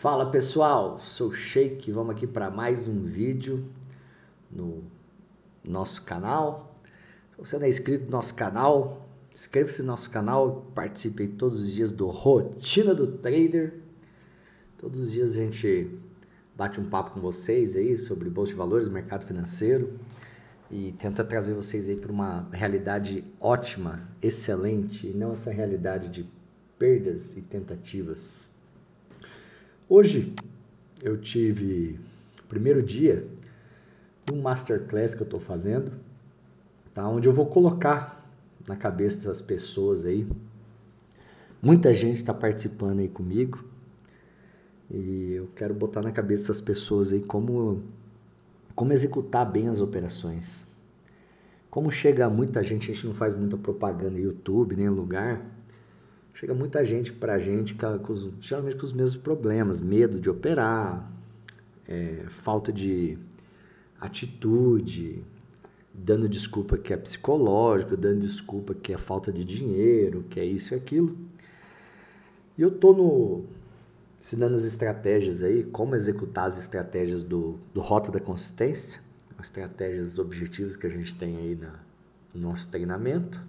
Fala pessoal, sou Sheik, vamos aqui para mais um vídeo no nosso canal. Se você não é inscrito no nosso canal, inscreva-se no nosso canal, participe todos os dias do Rotina do Trader. Todos os dias a gente bate um papo com vocês aí sobre bolsa de valores, mercado financeiro e tenta trazer vocês aí para uma realidade ótima, excelente, e não essa realidade de perdas e tentativas. Hoje eu tive o primeiro dia do masterclass que eu estou fazendo, tá? onde eu vou colocar na cabeça das pessoas aí. Muita gente está participando aí comigo e eu quero botar na cabeça das pessoas aí como, como executar bem as operações. Como chega muita gente, a gente não faz muita propaganda no YouTube, nem lugar chega muita gente para a gente, com os, geralmente com os mesmos problemas, medo de operar, é, falta de atitude, dando desculpa que é psicológico, dando desculpa que é falta de dinheiro, que é isso e aquilo. E eu tô no ensinando as estratégias aí, como executar as estratégias do, do Rota da Consistência, as estratégias, os objetivos que a gente tem aí na, no nosso treinamento.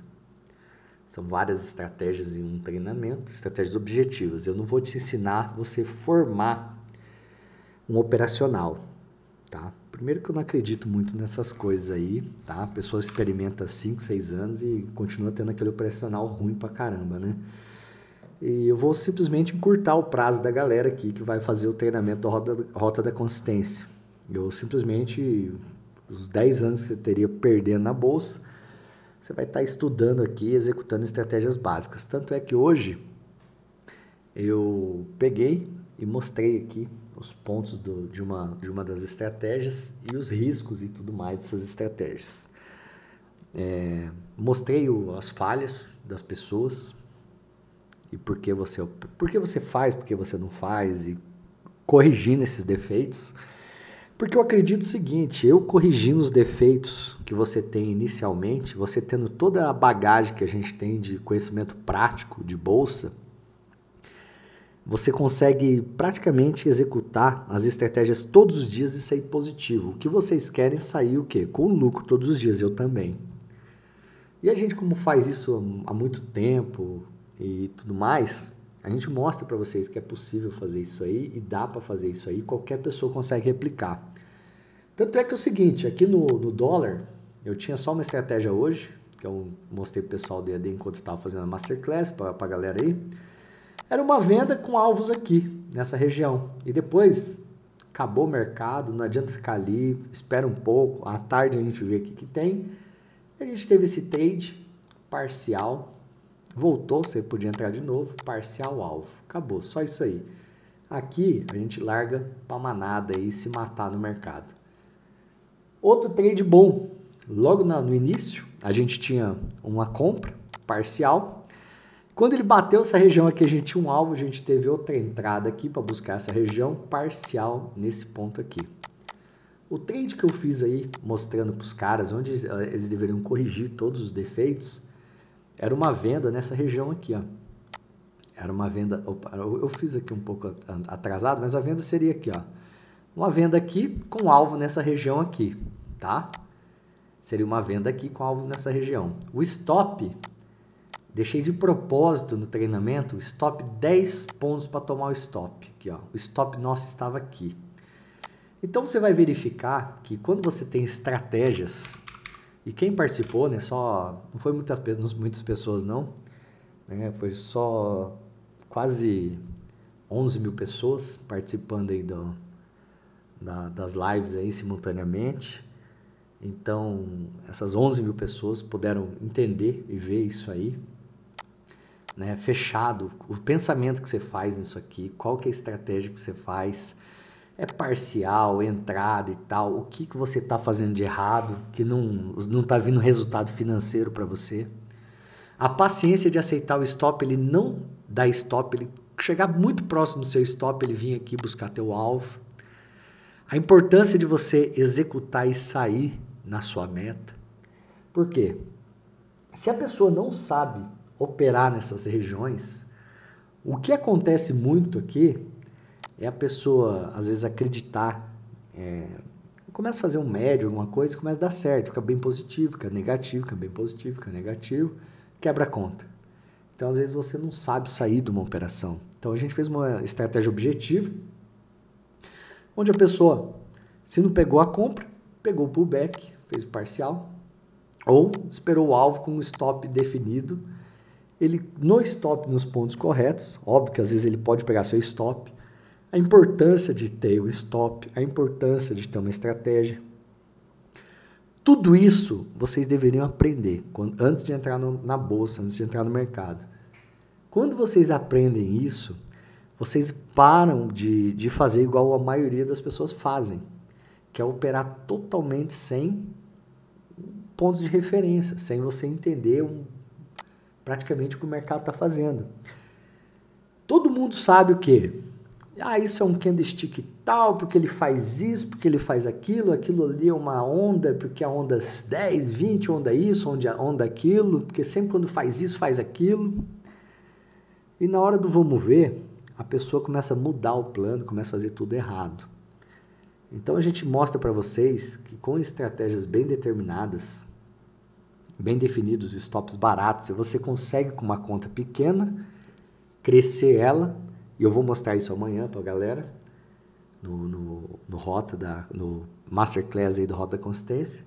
São várias estratégias em um treinamento, estratégias objetivas. Eu não vou te ensinar você formar um operacional, tá? Primeiro que eu não acredito muito nessas coisas aí, tá? A pessoa experimenta 5, 6 anos e continua tendo aquele operacional ruim pra caramba, né? E eu vou simplesmente encurtar o prazo da galera aqui que vai fazer o treinamento da Rota, rota da Consistência. Eu simplesmente, os 10 anos que você teria perdendo na bolsa, você vai estar estudando aqui, executando estratégias básicas. Tanto é que hoje eu peguei e mostrei aqui os pontos do, de, uma, de uma das estratégias e os riscos e tudo mais dessas estratégias. É, mostrei o, as falhas das pessoas e por que você, por que você faz, por que você não faz e corrigindo esses defeitos. Porque eu acredito o seguinte: eu corrigindo os defeitos que você tem inicialmente, você tendo toda a bagagem que a gente tem de conhecimento prático de bolsa, você consegue praticamente executar as estratégias todos os dias e sair positivo. O que vocês querem é sair o quê? Com lucro todos os dias, eu também. E a gente como faz isso há muito tempo e tudo mais, a gente mostra para vocês que é possível fazer isso aí e dá para fazer isso aí, qualquer pessoa consegue replicar. Tanto é que é o seguinte, aqui no, no dólar, eu tinha só uma estratégia hoje, que eu mostrei pro pessoal do EAD enquanto estava fazendo a masterclass para a galera aí. Era uma venda com alvos aqui, nessa região. E depois acabou o mercado, não adianta ficar ali, espera um pouco, à tarde a gente vê o que, que tem. E a gente teve esse trade parcial, voltou, você podia entrar de novo, parcial alvo. Acabou, só isso aí. Aqui a gente larga para manada aí se matar no mercado. Outro trade bom, logo na, no início, a gente tinha uma compra parcial. Quando ele bateu essa região aqui, a gente tinha um alvo, a gente teve outra entrada aqui para buscar essa região parcial nesse ponto aqui. O trade que eu fiz aí, mostrando para os caras onde eh, eles deveriam corrigir todos os defeitos, era uma venda nessa região aqui, ó. Era uma venda, opa, eu fiz aqui um pouco atrasado, mas a venda seria aqui, ó uma venda aqui com alvo nessa região aqui, tá? Seria uma venda aqui com alvo nessa região. O stop, deixei de propósito no treinamento, stop 10 pontos para tomar o stop. Aqui, ó, o stop nosso estava aqui. Então você vai verificar que quando você tem estratégias, e quem participou, né, só não foi muita, muitas pessoas não, né, foi só quase 11 mil pessoas participando aí do, da, das lives aí simultaneamente. Então, essas 11 mil pessoas puderam entender e ver isso aí, né? fechado, o pensamento que você faz nisso aqui, qual que é a estratégia que você faz, é parcial, é entrada e tal, o que, que você está fazendo de errado, que não está vindo resultado financeiro para você. A paciência de aceitar o stop, ele não dá stop, ele chegar muito próximo do seu stop, ele vir aqui buscar teu alvo. A importância de você executar e sair na sua meta. Por quê? Se a pessoa não sabe operar nessas regiões, o que acontece muito aqui é a pessoa, às vezes, acreditar. É, começa a fazer um médio, alguma coisa, começa a dar certo, fica bem positivo, fica negativo, fica bem positivo, fica negativo, quebra a conta. Então, às vezes, você não sabe sair de uma operação. Então, a gente fez uma estratégia objetiva, onde a pessoa, se não pegou a compra, pegou o pullback, fez o parcial, ou esperou o alvo com um stop definido. Ele no stop nos pontos corretos, óbvio que às vezes ele pode pegar seu stop. A importância de ter o stop, a importância de ter uma estratégia. Tudo isso vocês deveriam aprender quando, antes de entrar no, na bolsa, antes de entrar no mercado. Quando vocês aprendem isso, vocês param de, de fazer igual a maioria das pessoas fazem, que é operar totalmente sem pontos de referência, sem você entender um, praticamente o que o mercado está fazendo. Todo mundo sabe o que? Ah, isso é um candlestick tal, porque ele faz isso, porque ele faz aquilo, aquilo ali é uma onda, porque a onda 10, 20, onda isso, onda, onda aquilo, porque sempre quando faz isso, faz aquilo. E na hora do vamos ver, a pessoa começa a mudar o plano, começa a fazer tudo errado. Então a gente mostra para vocês que com estratégias bem determinadas, bem definidos, stops baratos, você consegue com uma conta pequena crescer ela, e eu vou mostrar isso amanhã para a galera, no, no, no, Rota, da, no Masterclass aí do Rota da Consistência,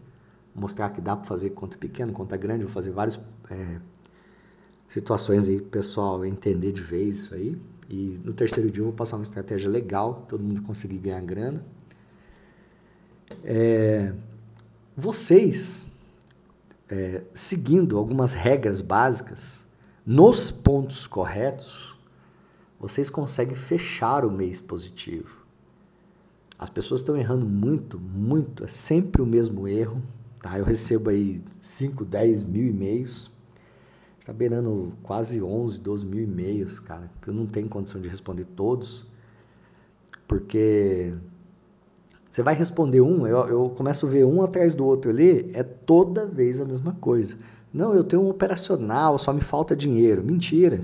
mostrar que dá para fazer conta pequena, conta grande, vou fazer várias é, eh, situações aí para o pessoal entender de vez isso aí. E no terceiro dia eu vou passar uma estratégia legal, todo mundo conseguir ganhar grana. É, vocês, é, seguindo algumas regras básicas, nos pontos corretos, vocês conseguem fechar o mês positivo. As pessoas estão errando muito, muito, é sempre o mesmo erro. Tá? Eu recebo aí 5, 10 mil e-mails Tá beirando quase 11, 12 mil e-mails, cara, que eu não tenho condição de responder todos, porque você vai responder um, eu, eu começo a ver um atrás do outro ali, é toda vez a mesma coisa. Não, eu tenho um operacional, só me falta dinheiro. Mentira.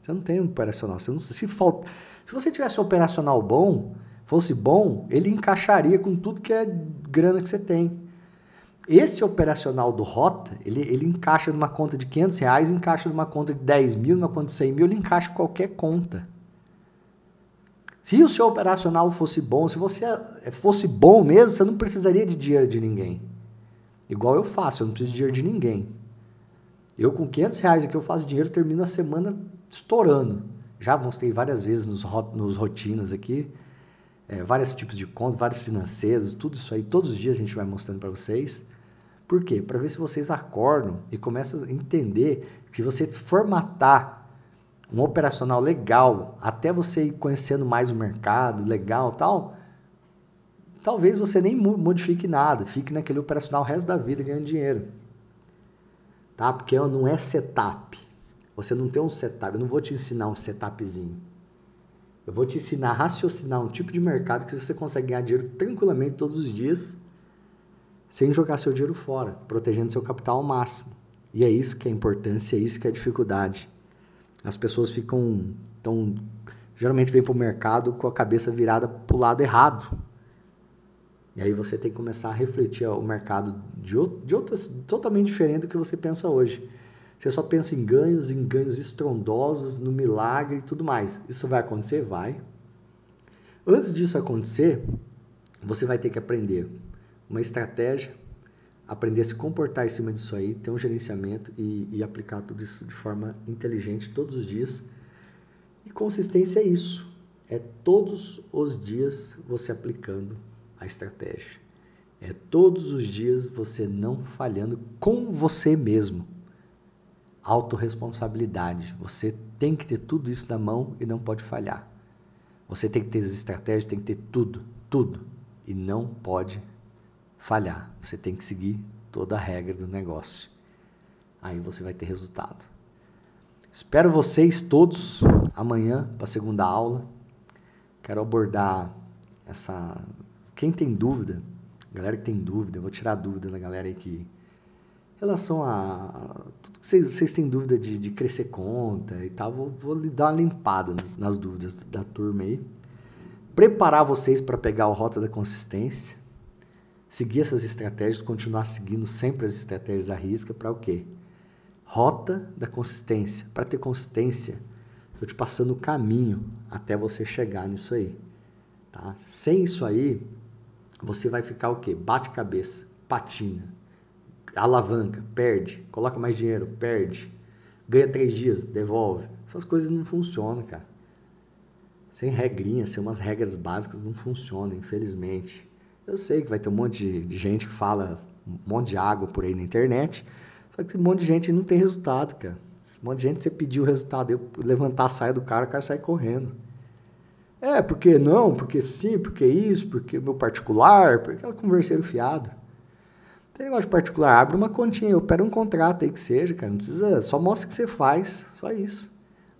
Você não tem um operacional. Você não, se, falta, se você tivesse um operacional bom, fosse bom, ele encaixaria com tudo que é grana que você tem esse operacional do Rota, ele, ele encaixa numa conta de 500 reais, encaixa numa conta de 10 mil, numa conta de 100 mil, ele encaixa em qualquer conta. Se o seu operacional fosse bom, se você eh, fosse bom mesmo, você não precisaria de dinheiro de ninguém. Igual eu faço, eu não preciso de dinheiro de ninguém. Eu com 500 reais aqui eu faço dinheiro, termino a semana estourando. Já mostrei várias vezes nos, nos rotinas aqui, é, vários tipos de contas, vários financeiros, tudo isso aí. Todos os dias a gente vai mostrando para vocês. Por quê? Para ver se vocês acordam e começam a entender que se você formatar um operacional legal, até você ir conhecendo mais o mercado, legal tal, talvez você nem modifique nada, fique naquele operacional o resto da vida ganhando dinheiro. Tá? Porque não é setup. Você não tem um setup. Eu não vou te ensinar um setupzinho. Eu vou te ensinar a raciocinar um tipo de mercado que você consegue ganhar dinheiro tranquilamente todos os dias sem jogar seu dinheiro fora, protegendo seu capital ao máximo. E é isso que é a importância, é isso que é a dificuldade. As pessoas ficam tão geralmente vêm para o mercado com a cabeça virada para o lado errado. E aí você tem que começar a refletir o mercado de, de outras totalmente diferente do que você pensa hoje. Você só pensa em ganhos, em ganhos estrondosos, no milagre e tudo mais. Isso vai acontecer? Vai. Antes disso acontecer, você vai ter que aprender uma estratégia, aprender a se comportar em cima disso aí, ter um gerenciamento e, e aplicar tudo isso de forma inteligente todos os dias. E consistência é isso, é todos os dias você aplicando a estratégia. É todos os dias você não falhando com você mesmo. Autoresponsabilidade. Você tem que ter tudo isso na mão e não pode falhar. Você tem que ter as estratégias, tem que ter tudo, tudo. E não pode falhar. Você tem que seguir toda a regra do negócio. Aí você vai ter resultado. Espero vocês todos amanhã para a segunda aula. Quero abordar essa. Quem tem dúvida, galera que tem dúvida, eu vou tirar dúvida da galera aí que. Em relação a. Vocês, vocês têm dúvida de, de crescer conta e tal, vou, vou dar uma limpada nas dúvidas da turma aí. Preparar vocês para pegar o Rota da Consistência seguir essas estratégias, continuar seguindo sempre as estratégias à risca para o quê? Rota da consistência. Para ter consistência, estou te passando o caminho até você chegar nisso aí. Tá? Sem isso aí, você vai ficar o quê? Bate cabeça, patina, alavanca, perde, coloca mais dinheiro, perde, ganha três dias, devolve. Essas coisas não funcionam, cara. Sem regrinha, sem umas regras básicas, não funciona, infelizmente. Eu sei que vai ter um monte de gente que fala um monte de água por aí na internet, só que esse monte de gente não tem resultado, cara. Esse monte de gente, você pedir o resultado, eu levantar a saia do cara, o cara sai correndo. É, porque não, porque sim, porque isso, porque meu particular, porque ela converseiro fiado. Tem negócio de particular, abre uma continha, opera um contrato aí que seja, cara. Não precisa, só mostra o que você faz, só isso.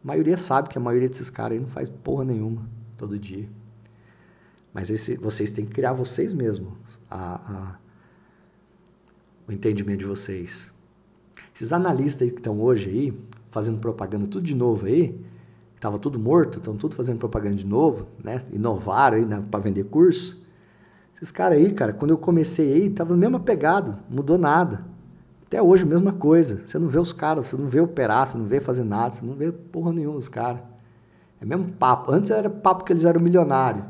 A maioria sabe que a maioria desses caras aí não faz porra nenhuma todo dia. Mas esse, vocês têm que criar vocês mesmos a, a, o entendimento de vocês. Esses analistas que estão hoje aí, fazendo propaganda tudo de novo aí, estava tudo morto, estão tudo fazendo propaganda de novo, né? Inovaram aí né, para vender curso. Esses caras aí, cara, quando eu comecei aí, tava na mesma pegada, mudou nada. Até hoje, mesma coisa. Você não vê os caras, você não vê operar, você não vê fazer nada, você não vê porra nenhuma os caras. É mesmo papo. Antes era papo que eles eram milionários.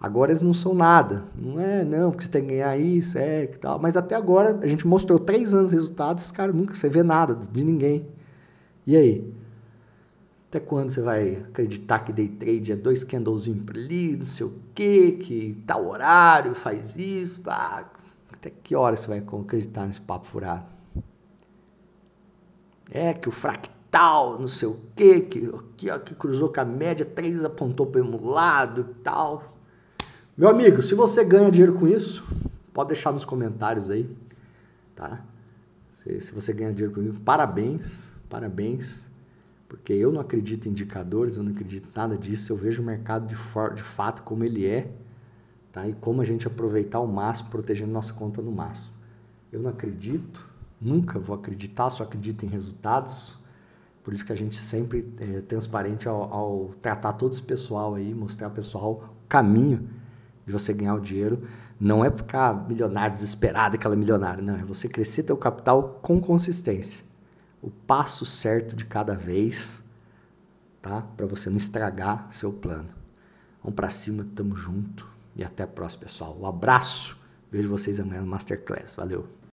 Agora eles não são nada. Não é, não, porque você tem que ganhar isso, é, que tal. Mas até agora a gente mostrou três anos de resultados, esses cara nunca você vê nada de ninguém. E aí? Até quando você vai acreditar que day trade é dois candles ali, não sei o quê, que tal horário faz isso? Ah, até que hora você vai acreditar nesse papo furado? É que o fractal, não sei o quê, que, que, que cruzou com a média, três apontou para o lado e tal. Meu amigo, se você ganha dinheiro com isso, pode deixar nos comentários aí, tá? Se, se você ganha dinheiro com isso, parabéns, parabéns, porque eu não acredito em indicadores, eu não acredito em nada disso, eu vejo o mercado de, for, de fato como ele é, tá? E como a gente aproveitar ao máximo, protegendo nossa conta no máximo. Eu não acredito, nunca vou acreditar, só acredito em resultados, por isso que a gente sempre é transparente ao, ao tratar todo esse pessoal aí, mostrar ao pessoal o caminho de você ganhar o dinheiro não é ficar milionário, desesperado, aquela milionária. Não, é você crescer teu capital com consistência. O passo certo de cada vez, tá? Para você não estragar seu plano. Vamos para cima, tamo junto. E até a próxima, pessoal. Um abraço. Vejo vocês amanhã no Masterclass. Valeu.